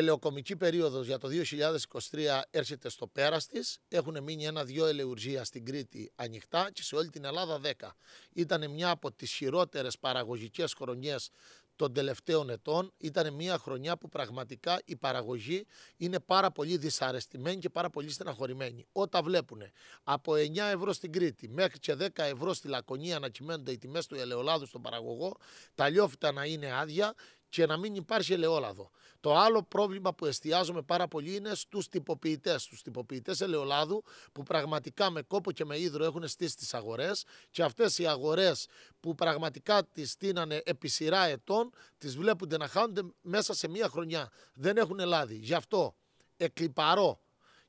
ελαιοκομική περίοδος για το 2023 έρχεται στο πέρας της. Έχουν μείνει ένα-δυο ελαιουργία στην Κρήτη ανοιχτά και σε όλη την Ελλάδα 10. Ήταν μια από τις χειρότερες παραγωγικές χρονιές των τελευταίων ετών. Ήταν μια χρονιά που πραγματικά η παραγωγή είναι πάρα πολύ δυσαρεστημένη και πάρα πολύ στεναχωρημένη. Όταν βλέπουν από 9 ευρώ στην Κρήτη μέχρι και 10 ευρώ στη Λακωνία να κυμαίνονται οι τιμές του ελαιολάδου στον παραγωγό, τα λιόφυτα να είναι άδεια και να μην υπάρχει ελαιόλαδο. Το άλλο πρόβλημα που εστιάζομαι πάρα πολύ είναι στους τυποποιητές Στους τυποποιητές ελαιολάδου που πραγματικά με κόπο και με ίδρο έχουν στήσει τις αγορές και αυτές οι αγορές που πραγματικά τις στείνανε επί σειρά ετών, τις βλέπουν να χάνονται μέσα σε μία χρονιά. Δεν έχουν λάδι. Γι' αυτό εκλυπαρώ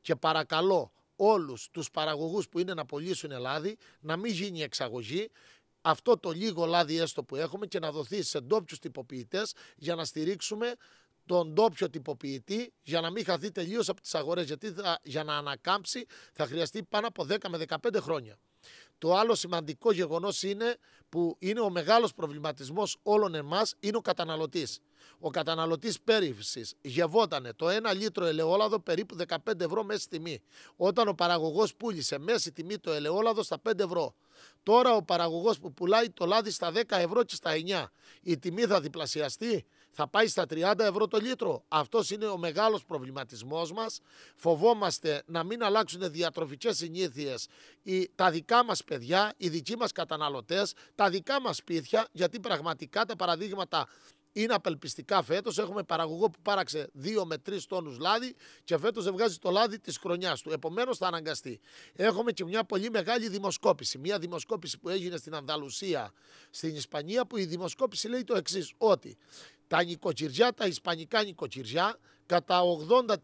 και παρακαλώ όλους τους παραγωγούς που είναι να πωλήσουν λάδι να μην γίνει εξαγωγή αυτό το λίγο λάδι έστω που έχουμε και να δοθεί σε ντόπιους τυποποιητές για να στηρίξουμε τον ντόπιο τυποποιητή για να μην χαθεί τελείως από τις αγορές. Γιατί θα, για να ανακάμψει θα χρειαστεί πάνω από 10 με 15 χρόνια. Το άλλο σημαντικό γεγονός είναι που είναι ο μεγάλος προβληματισμός όλων εμάς είναι ο καταναλωτής. Ο καταναλωτής πέρυσι γευόταν το 1 λίτρο ελαιόλαδο περίπου 15 ευρώ μέση τιμή. Όταν ο παραγωγός πούλησε μέση τιμή το ελαιόλαδο στα 5 ευρώ. Τώρα ο παραγωγός που πουλάει το λάδι στα 10 ευρώ και στα 9. Η τιμή θα διπλασιαστεί θα πάει στα 30 ευρώ το λίτρο. Αυτός είναι ο μεγάλος προβληματισμός μας. Φοβόμαστε να μην αλλάξουν διατροφικές συνήθειες τα δικά μας παιδιά, οι δικοί μας καταναλωτές, τα δικά μας σπίτια, γιατί πραγματικά τα παραδείγματα είναι απελπιστικά φέτος. Έχουμε παραγωγό που πάραξε 2 με 3 τόνους λάδι και φέτος δεν βγάζει το λάδι της χρονιάς του. Επομένως θα αναγκαστεί. Έχουμε και μια πολύ μεγάλη δημοσκόπηση. Μια δημοσκόπηση που έγινε στην Ανδαλουσία, στην Ισπανία, που η δημοσκόπηση λέει το εξής ότι τα νοικοκυριά, τα ισπανικά νοικοκυριά, κατά 80%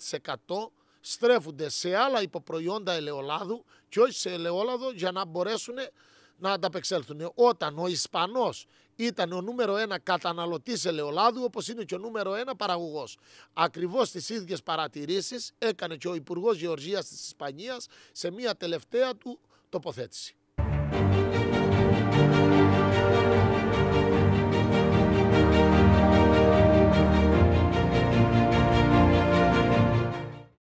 στρέφονται σε άλλα υποπροϊόντα ελαιολάδου και όχι σε ελαιόλαδο για να μπορέσουν να ανταπεξέλθουν. Όταν ο Ισπανός ήταν ο νούμερο ένα καταναλωτής ελαιολάδου, όπως είναι και ο νούμερο ένα παραγωγός. Ακριβώς τις ίδιες παρατηρήσεις έκανε και ο Υπουργός Γεωργίας της Ισπανίας σε μια τελευταία του τοποθέτηση.